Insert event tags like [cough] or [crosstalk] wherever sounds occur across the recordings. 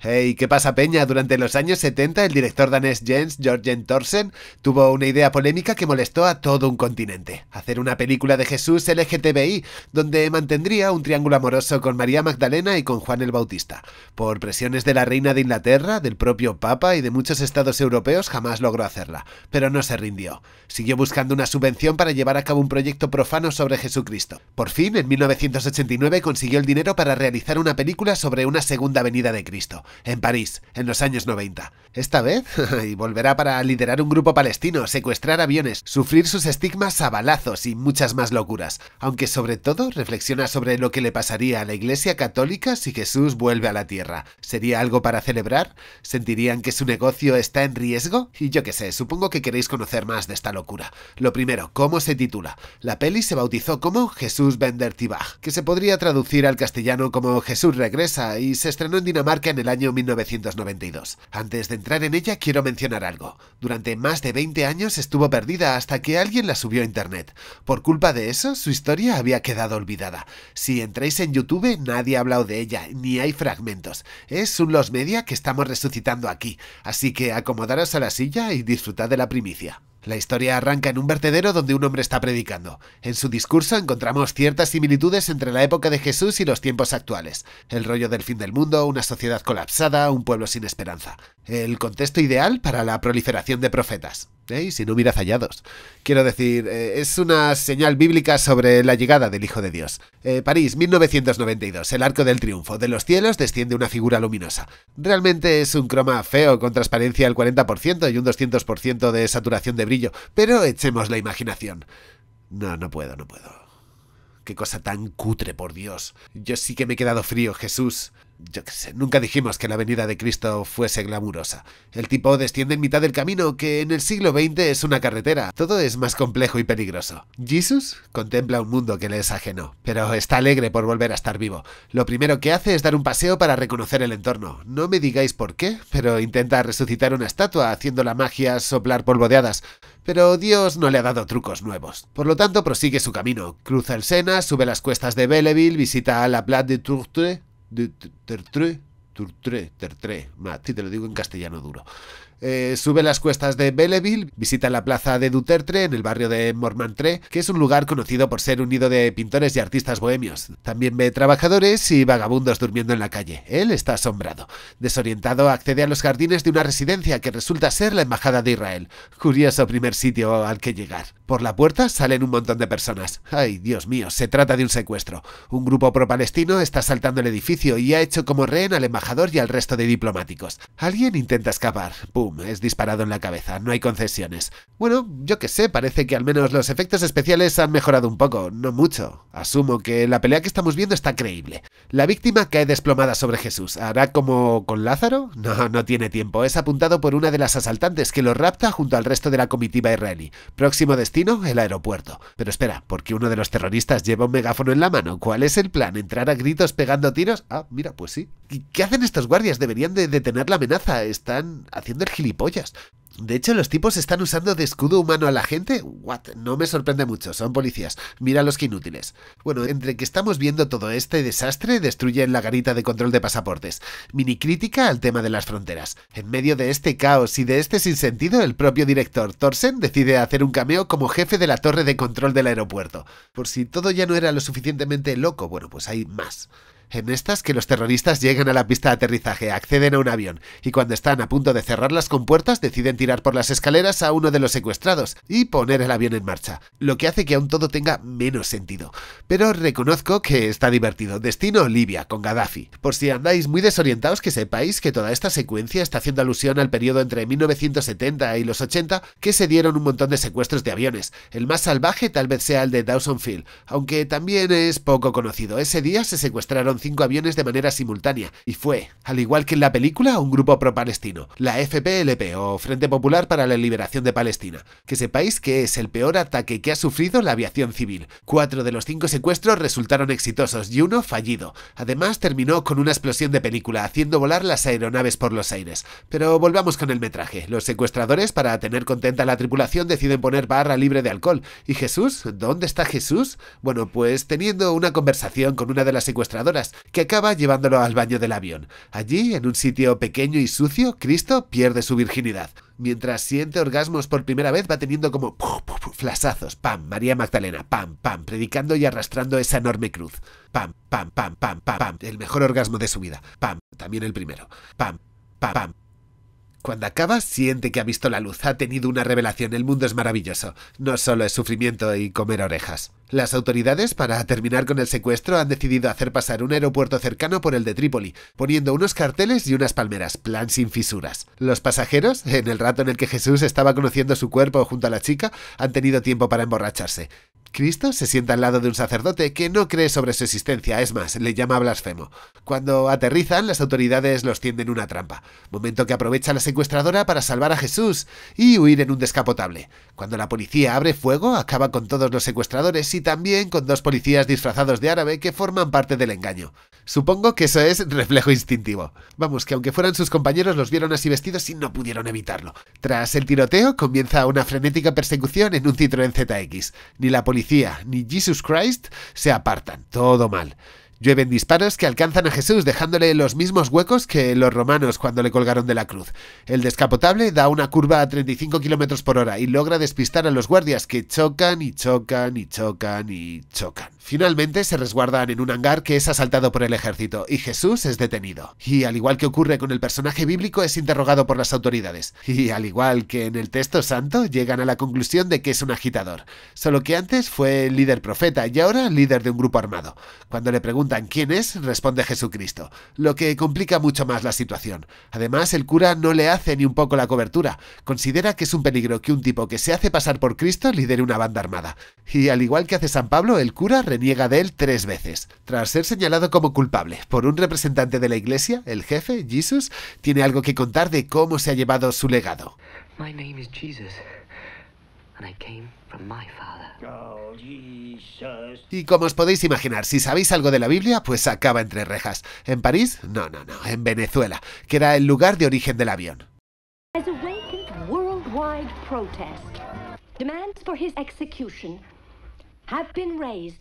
Hey, ¿qué pasa, Peña? Durante los años 70, el director danés Jens Jorgen Thorsen tuvo una idea polémica que molestó a todo un continente. Hacer una película de Jesús LGTBI, donde mantendría un triángulo amoroso con María Magdalena y con Juan el Bautista. Por presiones de la reina de Inglaterra, del propio Papa y de muchos estados europeos, jamás logró hacerla, pero no se rindió. Siguió buscando una subvención para llevar a cabo un proyecto profano sobre Jesucristo. Por fin, en 1989, consiguió el dinero para realizar una película sobre una segunda venida de Cristo en París, en los años noventa esta vez, [laughs] y volverá para liderar un grupo palestino, secuestrar aviones, sufrir sus estigmas a balazos y muchas más locuras, aunque sobre todo reflexiona sobre lo que le pasaría a la Iglesia Católica si Jesús vuelve a la tierra. ¿Sería algo para celebrar? ¿Sentirían que su negocio está en riesgo? Y yo qué sé, supongo que queréis conocer más de esta locura. Lo primero, ¿cómo se titula? La peli se bautizó como Jesús Bender Tibach, que se podría traducir al castellano como Jesús regresa y se estrenó en Dinamarca en el año 1992. Antes de entrar en ella quiero mencionar algo. Durante más de 20 años estuvo perdida hasta que alguien la subió a internet. Por culpa de eso, su historia había quedado olvidada. Si entráis en YouTube, nadie ha hablado de ella, ni hay fragmentos. Es un los media que estamos resucitando aquí, así que acomodaros a la silla y disfrutad de la primicia. La historia arranca en un vertedero donde un hombre está predicando. En su discurso encontramos ciertas similitudes entre la época de Jesús y los tiempos actuales. El rollo del fin del mundo, una sociedad colapsada, un pueblo sin esperanza. El contexto ideal para la proliferación de profetas. Si ¿Eh? si no hubiera hallados. Quiero decir, eh, es una señal bíblica sobre la llegada del Hijo de Dios. Eh, París, 1992, el Arco del Triunfo. De los cielos desciende una figura luminosa. Realmente es un croma feo con transparencia al 40% y un 200% de saturación de brillo, pero echemos la imaginación. No, no puedo, no puedo. Qué cosa tan cutre, por Dios. Yo sí que me he quedado frío, Jesús. Yo qué sé, nunca dijimos que la venida de Cristo fuese glamurosa. El tipo desciende en mitad del camino, que en el siglo XX es una carretera. Todo es más complejo y peligroso. Jesus contempla un mundo que le es ajeno, pero está alegre por volver a estar vivo. Lo primero que hace es dar un paseo para reconocer el entorno. No me digáis por qué, pero intenta resucitar una estatua haciendo la magia soplar polvo de hadas. Pero Dios no le ha dado trucos nuevos. Por lo tanto, prosigue su camino. Cruza el Sena, sube las cuestas de Belleville, visita la Plate de Tourtre, de tertré, tertré, tertré, mat, te lo digo en castellano duro. Eh, sube las cuestas de Belleville, visita la plaza de Dutertre en el barrio de Mormantre, que es un lugar conocido por ser un nido de pintores y artistas bohemios. También ve trabajadores y vagabundos durmiendo en la calle. Él está asombrado. Desorientado, accede a los jardines de una residencia que resulta ser la Embajada de Israel. Curioso primer sitio al que llegar. Por la puerta salen un montón de personas. Ay, Dios mío, se trata de un secuestro. Un grupo pro-palestino está saltando el edificio y ha hecho como rehén al embajador y al resto de diplomáticos. Alguien intenta escapar. Es disparado en la cabeza, no hay concesiones. Bueno, yo qué sé, parece que al menos los efectos especiales han mejorado un poco, no mucho. Asumo que la pelea que estamos viendo está creíble. La víctima cae desplomada sobre Jesús. ¿Hará como con Lázaro? No, no tiene tiempo. Es apuntado por una de las asaltantes que lo rapta junto al resto de la comitiva israelí. Próximo destino, el aeropuerto. Pero espera, porque uno de los terroristas lleva un megáfono en la mano. ¿Cuál es el plan? ¿Entrar a gritos pegando tiros? Ah, mira, pues sí. ¿Qué hacen estos guardias? Deberían de detener la amenaza. Están haciendo el gilipollas. De hecho, los tipos están usando de escudo humano a la gente. What? No me sorprende mucho, son policías. Mira los que inútiles. Bueno, entre que estamos viendo todo este desastre, destruyen la garita de control de pasaportes. Mini crítica al tema de las fronteras. En medio de este caos y de este sinsentido, el propio director Thorsen decide hacer un cameo como jefe de la torre de control del aeropuerto. Por si todo ya no era lo suficientemente loco, bueno, pues hay más. En estas que los terroristas llegan a la pista de aterrizaje, acceden a un avión y cuando están a punto de cerrar las compuertas deciden tirar por las escaleras a uno de los secuestrados y poner el avión en marcha, lo que hace que aún todo tenga menos sentido. Pero reconozco que está divertido. Destino Libia con Gaddafi. Por si andáis muy desorientados que sepáis que toda esta secuencia está haciendo alusión al periodo entre 1970 y los 80 que se dieron un montón de secuestros de aviones. El más salvaje tal vez sea el de Dawson Field, aunque también es poco conocido. Ese día se secuestraron cinco aviones de manera simultánea y fue, al igual que en la película, un grupo pro-palestino, la FPLP o Frente Popular para la Liberación de Palestina, que sepáis que es el peor ataque que ha sufrido la aviación civil. Cuatro de los cinco secuestros resultaron exitosos y uno fallido. Además terminó con una explosión de película haciendo volar las aeronaves por los aires. Pero volvamos con el metraje. Los secuestradores, para tener contenta a la tripulación, deciden poner barra libre de alcohol. ¿Y Jesús? ¿Dónde está Jesús? Bueno, pues teniendo una conversación con una de las secuestradoras, que acaba llevándolo al baño del avión. Allí, en un sitio pequeño y sucio, Cristo pierde su virginidad. Mientras siente orgasmos por primera vez, va teniendo como flasazos. Pam, María Magdalena, pam, pam, predicando y arrastrando esa enorme cruz. Pam, pam, pam, pam, pam, pam, el mejor orgasmo de su vida. Pam, también el primero. Pam, pam, pam, cuando acaba, siente que ha visto la luz, ha tenido una revelación, el mundo es maravilloso. No solo es sufrimiento y comer orejas. Las autoridades, para terminar con el secuestro, han decidido hacer pasar un aeropuerto cercano por el de Trípoli, poniendo unos carteles y unas palmeras, plan sin fisuras. Los pasajeros, en el rato en el que Jesús estaba conociendo su cuerpo junto a la chica, han tenido tiempo para emborracharse. Cristo se sienta al lado de un sacerdote que no cree sobre su existencia, es más, le llama blasfemo. Cuando aterrizan, las autoridades los tienden una trampa, momento que aprovecha la secuestradora para salvar a Jesús y huir en un descapotable. Cuando la policía abre fuego, acaba con todos los secuestradores y también con dos policías disfrazados de árabe que forman parte del engaño. Supongo que eso es reflejo instintivo. Vamos, que aunque fueran sus compañeros, los vieron así vestidos y no pudieron evitarlo. Tras el tiroteo, comienza una frenética persecución en un Citroën ZX. Ni la policía ni Jesus Christ se apartan. Todo mal. Llueven disparos que alcanzan a Jesús, dejándole los mismos huecos que los romanos cuando le colgaron de la cruz. El descapotable da una curva a 35 km por hora y logra despistar a los guardias que chocan y chocan y chocan y chocan. Finalmente se resguardan en un hangar que es asaltado por el ejército y Jesús es detenido. Y al igual que ocurre con el personaje bíblico, es interrogado por las autoridades. Y al igual que en el texto santo, llegan a la conclusión de que es un agitador. Solo que antes fue líder profeta y ahora líder de un grupo armado. Cuando le preguntan preguntan quién es, responde Jesucristo, lo que complica mucho más la situación. Además, el cura no le hace ni un poco la cobertura. Considera que es un peligro que un tipo que se hace pasar por Cristo lidere una banda armada. Y al igual que hace San Pablo, el cura reniega de él tres veces. Tras ser señalado como culpable por un representante de la iglesia, el jefe, Jesus, tiene algo que contar de cómo se ha llevado su legado. Oh, y vengo de mi padre. Oh, Jesús. Como os podéis imaginar, si sabéis algo de la Biblia, pues acaba entre rejas. En París, no, no, no. En Venezuela, que era el lugar de origen del avión. Como una protesta global, las demandas para su ejecución han sido levantadas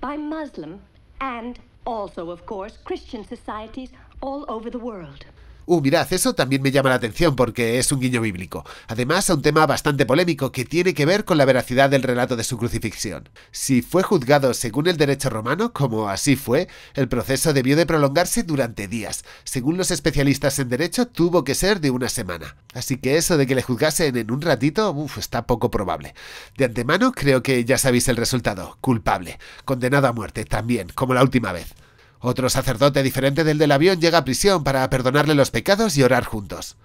por las sociedades musulmanas y, también, por las sociedades cristianas en todo el mundo. Uh, mirad, eso también me llama la atención porque es un guiño bíblico. Además, a un tema bastante polémico que tiene que ver con la veracidad del relato de su crucifixión. Si fue juzgado según el derecho romano, como así fue, el proceso debió de prolongarse durante días. Según los especialistas en derecho, tuvo que ser de una semana. Así que eso de que le juzgasen en un ratito, uff, está poco probable. De antemano, creo que ya sabéis el resultado. Culpable. Condenado a muerte, también, como la última vez. Otro sacerdote diferente del del avión llega a prisión para perdonarle los pecados y orar juntos.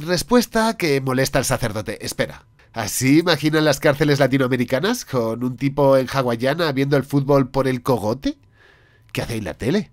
Respuesta que molesta al sacerdote. Espera. ¿Así imaginan las cárceles latinoamericanas? ¿Con un tipo en hawaiana viendo el fútbol por el cogote? ¿Qué hacéis la tele?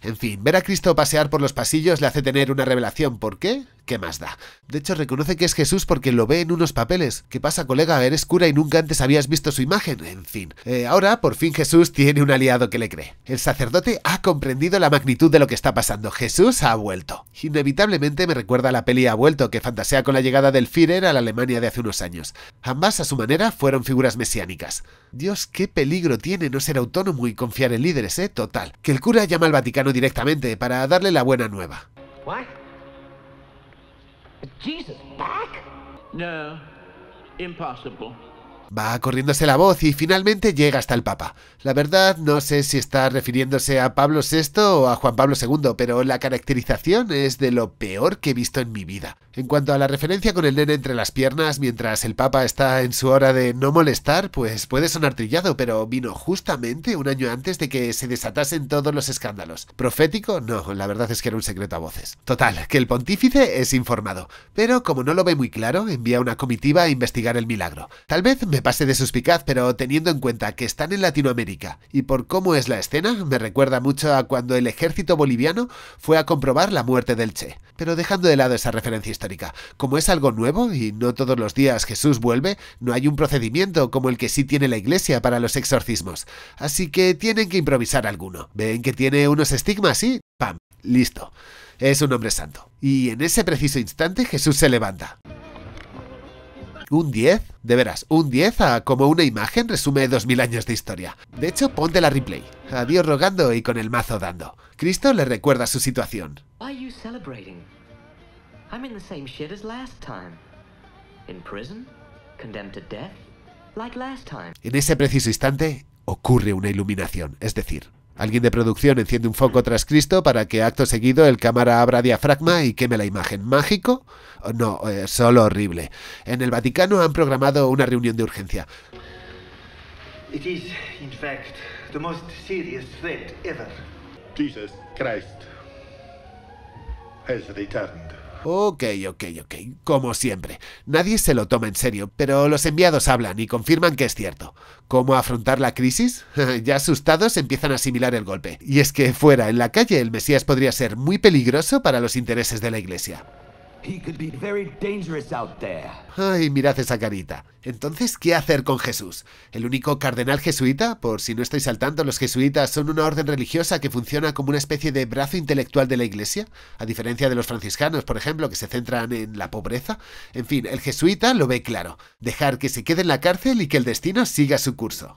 En fin, ver a Cristo pasear por los pasillos le hace tener una revelación. ¿Por qué? ¿qué más da? De hecho, reconoce que es Jesús porque lo ve en unos papeles. ¿Qué pasa, colega? Eres cura y nunca antes habías visto su imagen. En fin. Eh, ahora, por fin Jesús tiene un aliado que le cree. El sacerdote ha comprendido la magnitud de lo que está pasando. Jesús ha vuelto. Inevitablemente me recuerda la peli Ha vuelto, que fantasea con la llegada del Führer a la Alemania de hace unos años. Ambas, a su manera, fueron figuras mesiánicas. Dios, qué peligro tiene no ser autónomo y confiar en líderes, ¿eh? Total. Que el cura llama al Vaticano directamente para darle la buena nueva. Jesus, back? No, impossible. Va corriéndose la voz y finalmente llega hasta el Papa. La verdad no sé si está refiriéndose a Pablo VI o a Juan Pablo II, pero la caracterización es de lo peor que he visto en mi vida. En cuanto a la referencia con el nene entre las piernas mientras el Papa está en su hora de no molestar, pues puede sonar trillado, pero vino justamente un año antes de que se desatasen todos los escándalos. ¿Profético? No, la verdad es que era un secreto a voces. Total, que el pontífice es informado, pero como no lo ve muy claro, envía una comitiva a investigar el milagro. Tal vez me Pase de suspicaz, pero teniendo en cuenta que están en Latinoamérica y por cómo es la escena, me recuerda mucho a cuando el ejército boliviano fue a comprobar la muerte del Che. Pero dejando de lado esa referencia histórica, como es algo nuevo y no todos los días Jesús vuelve, no hay un procedimiento como el que sí tiene la iglesia para los exorcismos. Así que tienen que improvisar alguno. Ven que tiene unos estigmas y ¡pam! Listo. Es un hombre santo. Y en ese preciso instante Jesús se levanta. Un 10, de veras, un 10 a como una imagen resume 2000 años de historia. De hecho, ponte la replay. Adiós rogando y con el mazo dando. Cristo le recuerda su situación. En ese preciso instante ocurre una iluminación, es decir, Alguien de producción enciende un foco tras Cristo para que acto seguido el cámara abra diafragma y queme la imagen. ¿Mágico? Oh, no, eh, solo horrible. En el Vaticano han programado una reunión de urgencia. ever. Ok, ok, ok, como siempre. Nadie se lo toma en serio, pero los enviados hablan y confirman que es cierto. ¿Cómo afrontar la crisis? [laughs] ya asustados empiezan a asimilar el golpe. Y es que fuera, en la calle, el Mesías podría ser muy peligroso para los intereses de la Iglesia. He Ay, mirad esa carita. Entonces, ¿qué hacer con Jesús? ¿El único cardenal jesuita? Por si no estáis al tanto, los jesuitas son una orden religiosa que funciona como una especie de brazo intelectual de la iglesia, a diferencia de los franciscanos, por ejemplo, que se centran en la pobreza. En fin, el jesuita lo ve claro, dejar que se quede en la cárcel y que el destino siga su curso.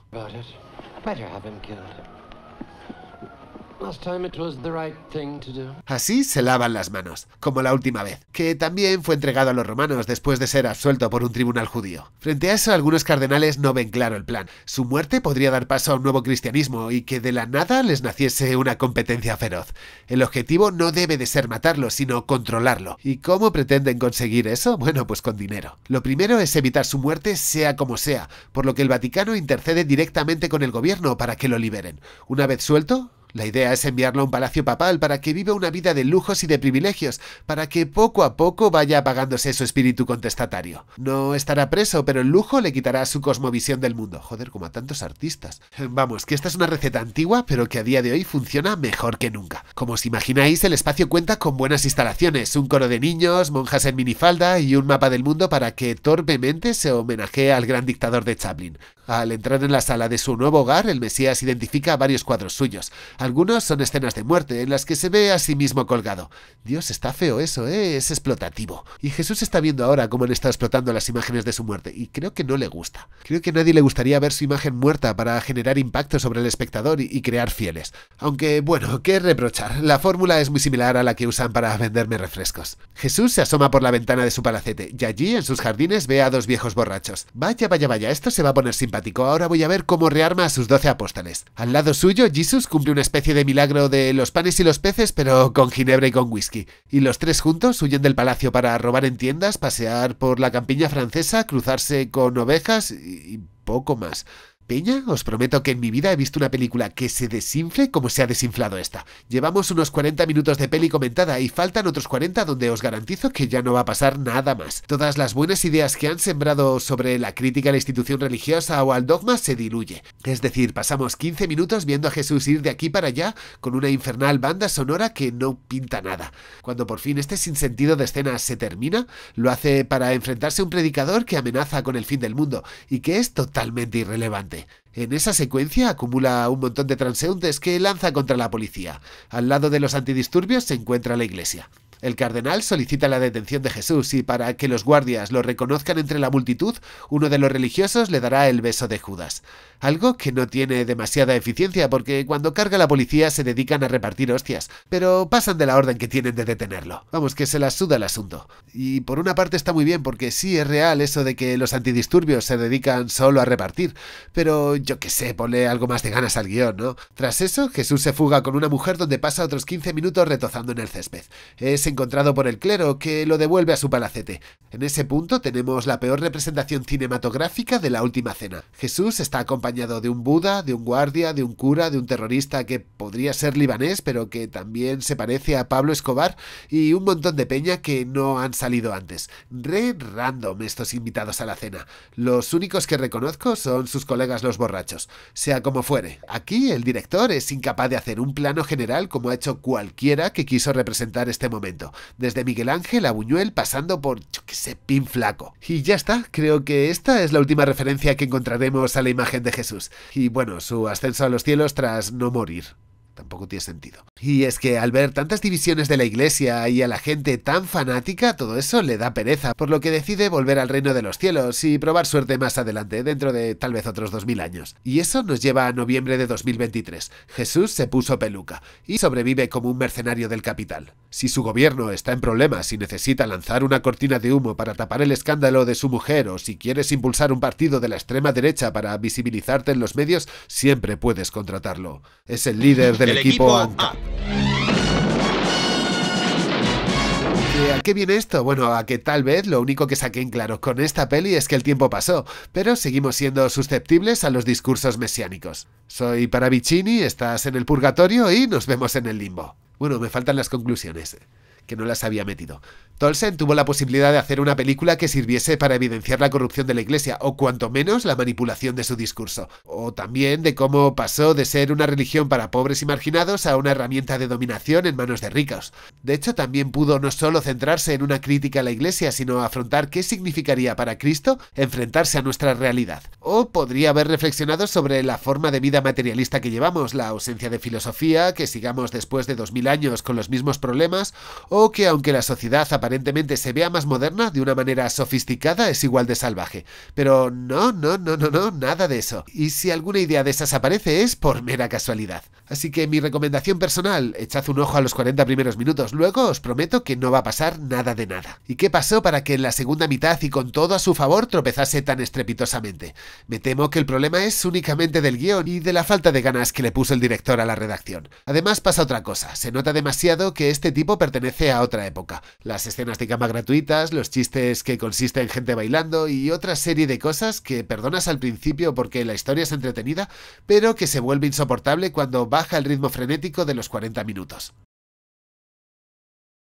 Así se lavan las manos, como la última vez, que también fue entregado a los romanos después de ser absuelto por un tribunal judío. Frente a eso, algunos cardenales no ven claro el plan. Su muerte podría dar paso a un nuevo cristianismo y que de la nada les naciese una competencia feroz. El objetivo no debe de ser matarlo, sino controlarlo. ¿Y cómo pretenden conseguir eso? Bueno, pues con dinero. Lo primero es evitar su muerte sea como sea, por lo que el Vaticano intercede directamente con el gobierno para que lo liberen. Una vez suelto, la idea es enviarlo a un palacio papal para que viva una vida de lujos y de privilegios, para que poco a poco vaya apagándose su espíritu contestatario. No estará preso, pero el lujo le quitará su cosmovisión del mundo. Joder, como a tantos artistas. Vamos, que esta es una receta antigua, pero que a día de hoy funciona mejor que nunca. Como os imagináis, el espacio cuenta con buenas instalaciones, un coro de niños, monjas en minifalda y un mapa del mundo para que torpemente se homenajee al gran dictador de Chaplin. Al entrar en la sala de su nuevo hogar, el Mesías identifica varios cuadros suyos algunos son escenas de muerte en las que se ve a sí mismo colgado. Dios, está feo eso, ¿eh? Es explotativo. Y Jesús está viendo ahora cómo le está explotando las imágenes de su muerte, y creo que no le gusta. Creo que a nadie le gustaría ver su imagen muerta para generar impacto sobre el espectador y, crear fieles. Aunque, bueno, qué reprochar. La fórmula es muy similar a la que usan para venderme refrescos. Jesús se asoma por la ventana de su palacete, y allí, en sus jardines, ve a dos viejos borrachos. Vaya, vaya, vaya, esto se va a poner simpático. Ahora voy a ver cómo rearma a sus doce apóstoles. Al lado suyo, Jesús cumple un especie de milagro de los panes y los peces, pero con ginebra y con whisky. Y los tres juntos huyen del palacio para robar en tiendas, pasear por la campiña francesa, cruzarse con ovejas y poco más. Peña, os prometo que en mi vida he visto una película que se desinfle como se ha desinflado esta. Llevamos unos 40 minutos de peli comentada y faltan otros 40 donde os garantizo que ya no va a pasar nada más. Todas las buenas ideas que han sembrado sobre la crítica a la institución religiosa o al dogma se diluye. Es decir, pasamos 15 minutos viendo a Jesús ir de aquí para allá con una infernal banda sonora que no pinta nada. Cuando por fin este sinsentido de escena se termina, lo hace para enfrentarse a un predicador que amenaza con el fin del mundo y que es totalmente irrelevante. En esa secuencia acumula un montón de transeúntes que lanza contra la policía. Al lado de los antidisturbios se encuentra la iglesia. El cardenal solicita la detención de Jesús y para que los guardias lo reconozcan entre la multitud, uno de los religiosos le dará el beso de Judas. Algo que no tiene demasiada eficiencia porque cuando carga la policía se dedican a repartir hostias, pero pasan de la orden que tienen de detenerlo. Vamos, que se las suda el asunto. Y por una parte está muy bien porque sí es real eso de que los antidisturbios se dedican solo a repartir, pero yo qué sé, ponle algo más de ganas al guión, ¿no? Tras eso, Jesús se fuga con una mujer donde pasa otros 15 minutos retozando en el césped. Es encontrado por el clero, que lo devuelve a su palacete. En ese punto tenemos la peor representación cinematográfica de la última cena. Jesús está acompañado de un Buda, de un guardia, de un cura, de un terrorista que podría ser libanés, pero que también se parece a Pablo Escobar, y un montón de peña que no han salido antes. Re random estos invitados a la cena. Los únicos que reconozco son sus colegas los borrachos. Sea como fuere, aquí el director es incapaz de hacer un plano general como ha hecho cualquiera que quiso representar este momento desde Miguel Ángel a Buñuel pasando por, yo que sé, Pin Flaco. Y ya está, creo que esta es la última referencia que encontraremos a la imagen de Jesús, y bueno, su ascenso a los cielos tras no morir. Tampoco tiene sentido. Y es que al ver tantas divisiones de la iglesia y a la gente tan fanática, todo eso le da pereza, por lo que decide volver al reino de los cielos y probar suerte más adelante, dentro de tal vez otros 2000 años. Y eso nos lleva a noviembre de 2023. Jesús se puso peluca y sobrevive como un mercenario del capital. Si su gobierno está en problemas y necesita lanzar una cortina de humo para tapar el escándalo de su mujer o si quieres impulsar un partido de la extrema derecha para visibilizarte en los medios, siempre puedes contratarlo. Es el líder de el equipo, qué viene esto? Bueno, a que tal vez lo único que saqué en claro con esta peli es que el tiempo pasó, pero seguimos siendo susceptibles a los discursos mesiánicos. Soy Paravicini, estás en el purgatorio y nos vemos en el limbo. Bueno, me faltan las conclusiones, eh, que no las había metido. Tolsen tuvo la posibilidad de hacer una película que sirviese para evidenciar la corrupción de la Iglesia, o cuanto menos la manipulación de su discurso, o también de cómo pasó de ser una religión para pobres y marginados a una herramienta de dominación en manos de ricos. De hecho, también pudo no solo centrarse en una crítica a la Iglesia, sino afrontar qué significaría para Cristo enfrentarse a nuestra realidad. O podría haber reflexionado sobre la forma de vida materialista que llevamos, la ausencia de filosofía, que sigamos después de 2000 años con los mismos problemas, o que aunque la sociedad aparentemente se vea más moderna, de una manera sofisticada, es igual de salvaje. Pero no, no, no, no, no, nada de eso. Y si alguna idea de esas aparece es por mera casualidad. Así que mi recomendación personal, echad un ojo a los 40 primeros minutos, luego os prometo que no va a pasar nada de nada. ¿Y qué pasó para que en la segunda mitad y con todo a su favor tropezase tan estrepitosamente? Me temo que el problema es únicamente del guión y de la falta de ganas que le puso el director a la redacción. Además pasa otra cosa, se nota demasiado que este tipo pertenece a otra época escenas de cama gratuitas, los chistes que consisten en gente bailando y otra serie de cosas que perdonas al principio porque la historia es entretenida, pero que se vuelve insoportable cuando baja el ritmo frenético de los 40 minutos.